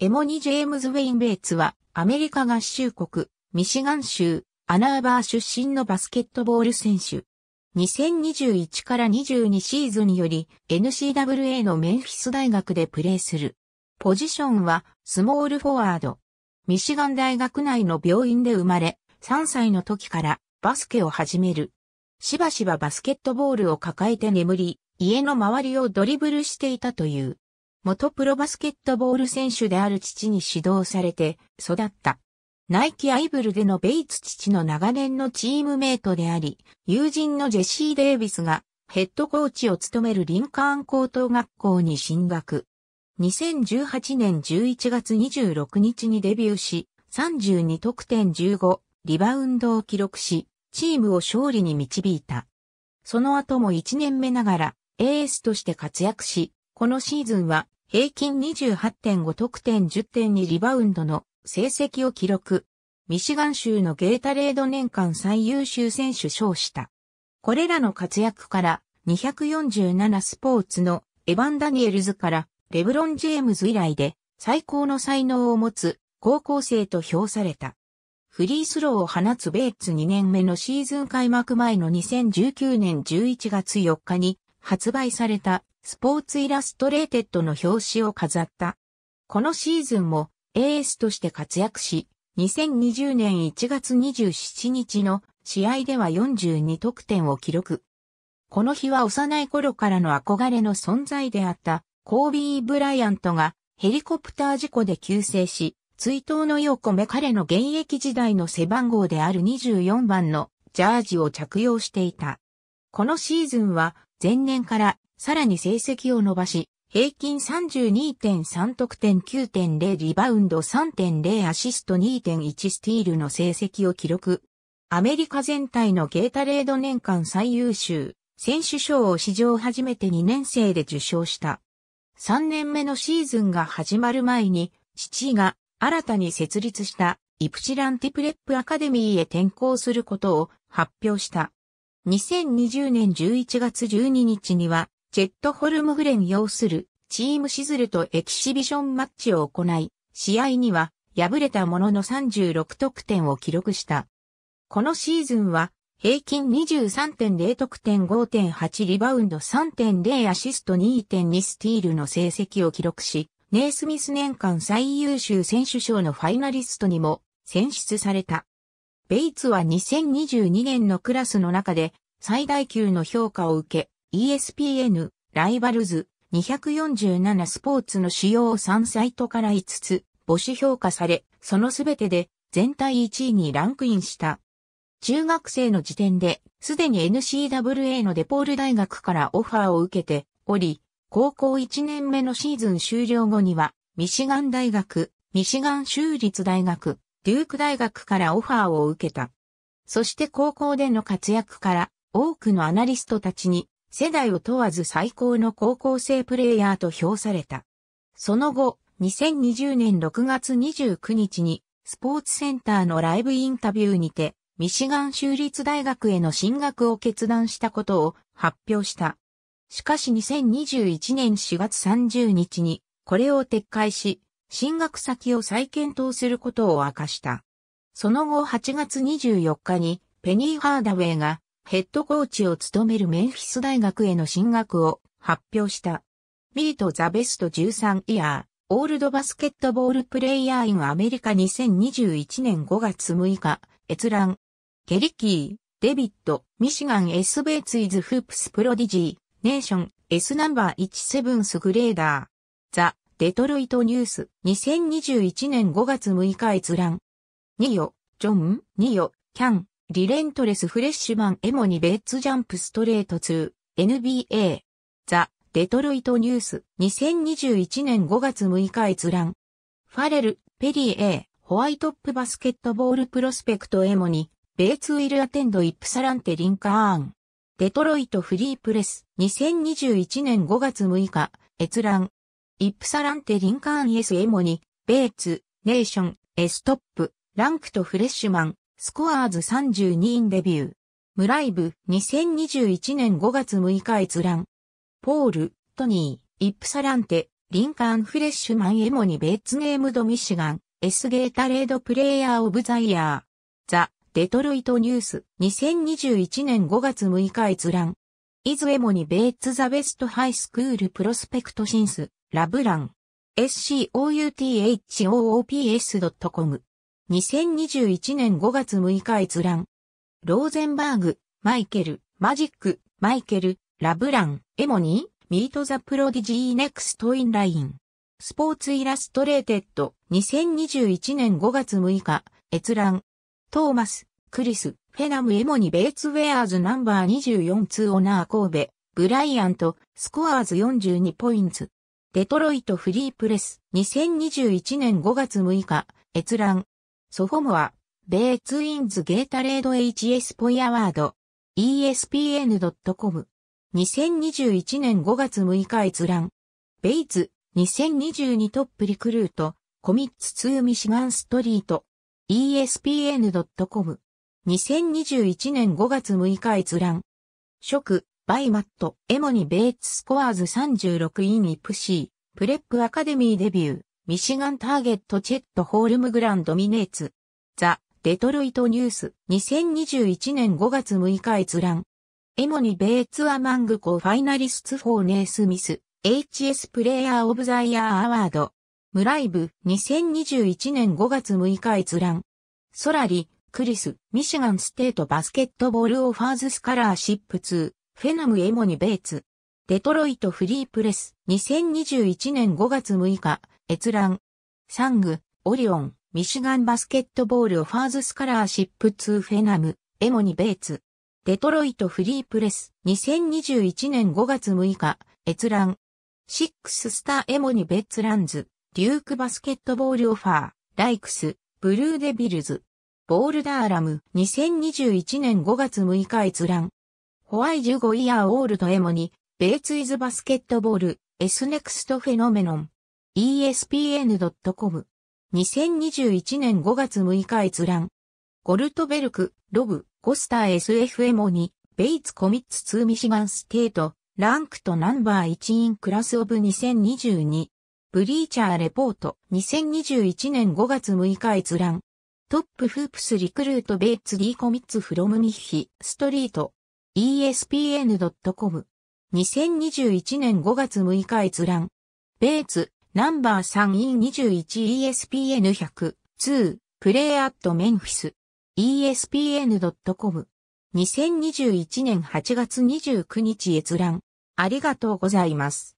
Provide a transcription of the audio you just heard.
エモニ・ジェームズ・ウェイン・ベイツは、アメリカ合衆国、ミシガン州、アナーバー出身のバスケットボール選手。2021から22シーズンより n c w a のメンフィス大学でプレーする。ポジションはスモールフォワード。ミシガン大学内の病院で生まれ、3歳の時からバスケを始める。しばしばバスケットボールを抱えて眠り、家の周りをドリブルしていたという。元プロバスケットボール選手である父に指導されて育った。ナイキアイブルでのベイツ父の長年のチームメイトであり、友人のジェシー・デイビスがヘッドコーチを務めるリンカーン高等学校に進学。2018年11月26日にデビューし、32得点15、リバウンドを記録し、チームを勝利に導いた。その後も1年目ながら、エースとして活躍し、このシーズンは平均28.5得点10.2リバウンドの成績を記録。ミシガン州のゲータレード年間最優秀選手賞した。これらの活躍から247スポーツのエヴァン・ダニエルズからレブロン・ジェームズ以来で最高の才能を持つ高校生と評された。フリースローを放つベイツ2年目のシーズン開幕前の2019年11月4日に発売されたスポーツイラストレーテッドの表紙を飾った。このシーズンもエースとして活躍し、2020年1月27日の試合では42得点を記録。この日は幼い頃からの憧れの存在であったコービー・ブライアントがヘリコプター事故で急逝し、追悼の意を込め彼の現役時代の背番号である24番のジャージを着用していた。このシーズンは前年からさらに成績を伸ばし、平均32.3得点9.0リバウンド3.0アシスト2.1スティールの成績を記録。アメリカ全体のゲータレード年間最優秀、選手賞を史上初めて2年生で受賞した。3年目のシーズンが始まる前に、父が新たに設立したイプチランティプレップアカデミーへ転校することを発表した。2020年11月12日にはチェットホルムフレン要するチームシズルとエキシビションマッチを行い、試合には敗れたものの36得点を記録した。このシーズンは平均23.0得点5.8リバウンド3.0アシスト2.2スティールの成績を記録し、ネイスミス年間最優秀選手賞のファイナリストにも選出された。ベイツは2022年のクラスの中で最大級の評価を受け、ESPN、ライバルズ、247スポーツの主要3サイトから5つ、母子評価され、そのすべてで全体1位にランクインした。中学生の時点で、すでに n c w a のデポール大学からオファーを受けており、高校1年目のシーズン終了後には、ミシガン大学、ミシガン州立大学、デューク大学からオファーを受けた。そして高校での活躍から、多くのアナリストたちに世代を問わず最高の高校生プレイヤーと評された。その後、2020年6月29日に、スポーツセンターのライブインタビューにて、ミシガン州立大学への進学を決断したことを発表した。しかし2021年4月30日に、これを撤回し、進学先を再検討することを明かした。その後8月24日に、ペニー・ハーダウェイがヘッドコーチを務めるメンフィス大学への進学を発表した。ミートザベスト13イヤー、オールドバスケットボールプレイヤーインアメリカ2021年5月6日、閲覧。ケリキー、デビット、ミシガン S ベーツイズフープスプロディジー、ネーション S ナンバー1ンスグレーダー。ザ・デトロイトニュース2021年5月6日閲覧。ニヨ、ジョン、ニヨ、キャン、リレントレスフレッシュマンエモニベッツジャンプストレート2 NBA ザ・デトロイトニュース2021年5月6日閲覧ファレル・ペリー A、ホワイトップバスケットボールプロスペクトエモニ、ベーツウィルアテンドイップサランテリンカーンデトロイトフリープレス2021年5月6日閲覧イップサランテリンカーン S エスエモニ、ベーツネーションエストップランクとフレッシュマンスコアーズ32インデビュー。ムライブ2021年5月6日閲覧。ポール、トニー、イップサランテ、リンカーンフレッシュマンエモニベッツネームドミシガン、エスゲータレードプレイヤーオブザイヤー。ザ・デトロイトニュース2021年5月6日閲覧。イズエモニベッツザベストハイスクールプロスペクトシンス、ラブラン。scouthoops.com 2021年5月6日閲覧。ローゼンバーグ、マイケル、マジック、マイケル、ラブラン、エモニー、ミートザプロディジーネクストインライン。スポーツイラストレーテッド、2021年5月6日、閲覧。トーマス、クリス、フェナムエモニベーツウェアーズナンバー24ツオナー神戸、ブライアント、スコアーズ42ポイント。デトロイトフリープレス、2021年5月6日、閲覧。ソフォモア、イツインズゲータレード HS ポイアワード、ESPN.com。2021年5月6日閲覧。ベイツ、2022トップリクルート、コミッツ2ミシガンストリート。ESPN.com。2021年5月6日閲覧。ショク、バイマット、エモニ・ベイツスコアーズ36インイプシー、プレップアカデミーデビュー。ミシガンターゲットチェットホールムグランドミネーツ。ザ・デトロイトニュース2021年5月6日閲覧。エモニベーツアマングコファイナリスツフォーネースミス HS プレイヤーオブザイヤーアワード。ムライブ2021年5月6日閲覧。ソラリ、クリス、ミシガンステートバスケットボールオファーズスカラーシップ2、フェナムエモニベーツ。デトロイトフリープレス2021年5月6日。閲覧。サング、オリオン、ミシガンバスケットボールオファーズスカラーシップツーフェナム、エモニベーツ。デトロイトフリープレス、2021年5月6日、閲覧。シックススターエモニベッツランズ、デュークバスケットボールオファー、ライクス、ブルーデビルズ。ボールダーラム、2021年5月6日閲覧。ホワイ15イヤーオールドエモニ、ベーツイズバスケットボール、エスネクストフェノメノン。ESPN.com。2021年5月6日閲覧。ゴルトベルク、ロブ、ゴスター SFMO に、ベイツコミッツツーミシガンステート、ランクとナンバー1インクラスオブ2022。ブリーチャーレポート2021年5月6日閲覧。トップフープスリクルートベイツ D コミッツフロムミッヒストリート ESPN.com2021 年5月6日閲覧。ベイツナンバー 3E21ESPN100、2、プレイアットメンフィス、ESPN.com。2021年8月29日閲覧。ありがとうございます。